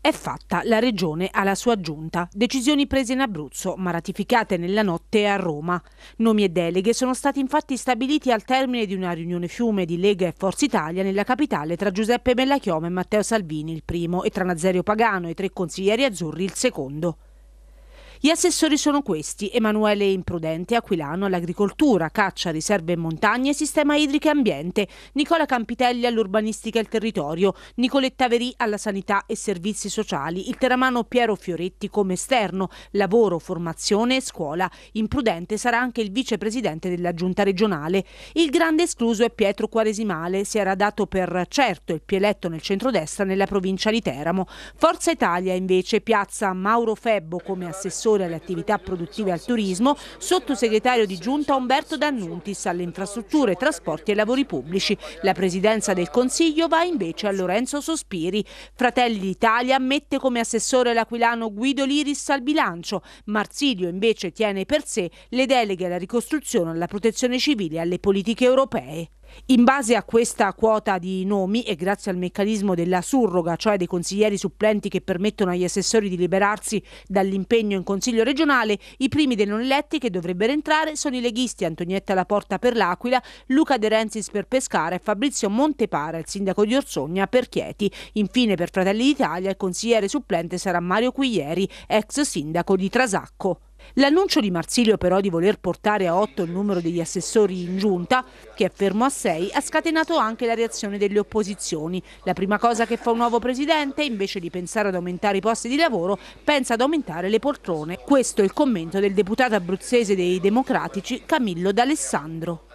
è fatta la Regione alla sua giunta. Decisioni prese in Abruzzo, ma ratificate nella notte a Roma. Nomi e deleghe sono stati infatti stabiliti al termine di una riunione fiume di Lega e Forza Italia nella capitale tra Giuseppe Bellachioma e Matteo Salvini il primo e tra Nazario Pagano e i tre consiglieri azzurri il secondo. Gli assessori sono questi, Emanuele Imprudente, Aquilano all'agricoltura, caccia, riserve e montagne, sistema idrico e ambiente, Nicola Campitelli all'urbanistica e al territorio, Nicoletta Verì alla sanità e servizi sociali, il teramano Piero Fioretti come esterno, lavoro, formazione e scuola. Imprudente sarà anche il vicepresidente della giunta regionale. Il grande escluso è Pietro Quaresimale, si era dato per certo il più eletto nel centrodestra nella provincia di Teramo. Forza Italia invece piazza Mauro Febbo come assessore assessore alle attività produttive e al turismo, sottosegretario di giunta Umberto D'Annuntis alle infrastrutture, trasporti e lavori pubblici. La presidenza del Consiglio va invece a Lorenzo Sospiri. Fratelli d'Italia mette come assessore l'aquilano Guido Liris al bilancio. Marsilio invece tiene per sé le deleghe alla ricostruzione, alla protezione civile e alle politiche europee. In base a questa quota di nomi e grazie al meccanismo della surroga, cioè dei consiglieri supplenti che permettono agli assessori di liberarsi dall'impegno in consiglio regionale, i primi dei non eletti che dovrebbero entrare sono i leghisti Antonietta Laporta per l'Aquila, Luca De Renzis per Pescara e Fabrizio Montepara, il sindaco di Orsogna, per Chieti. Infine per Fratelli d'Italia il consigliere supplente sarà Mario Quiglieri, ex sindaco di Trasacco. L'annuncio di Marsilio però di voler portare a 8 il numero degli assessori in giunta, che è fermo a 6, ha scatenato anche la reazione delle opposizioni. La prima cosa che fa un nuovo presidente, invece di pensare ad aumentare i posti di lavoro, pensa ad aumentare le poltrone. Questo è il commento del deputato abruzzese dei Democratici Camillo D'Alessandro.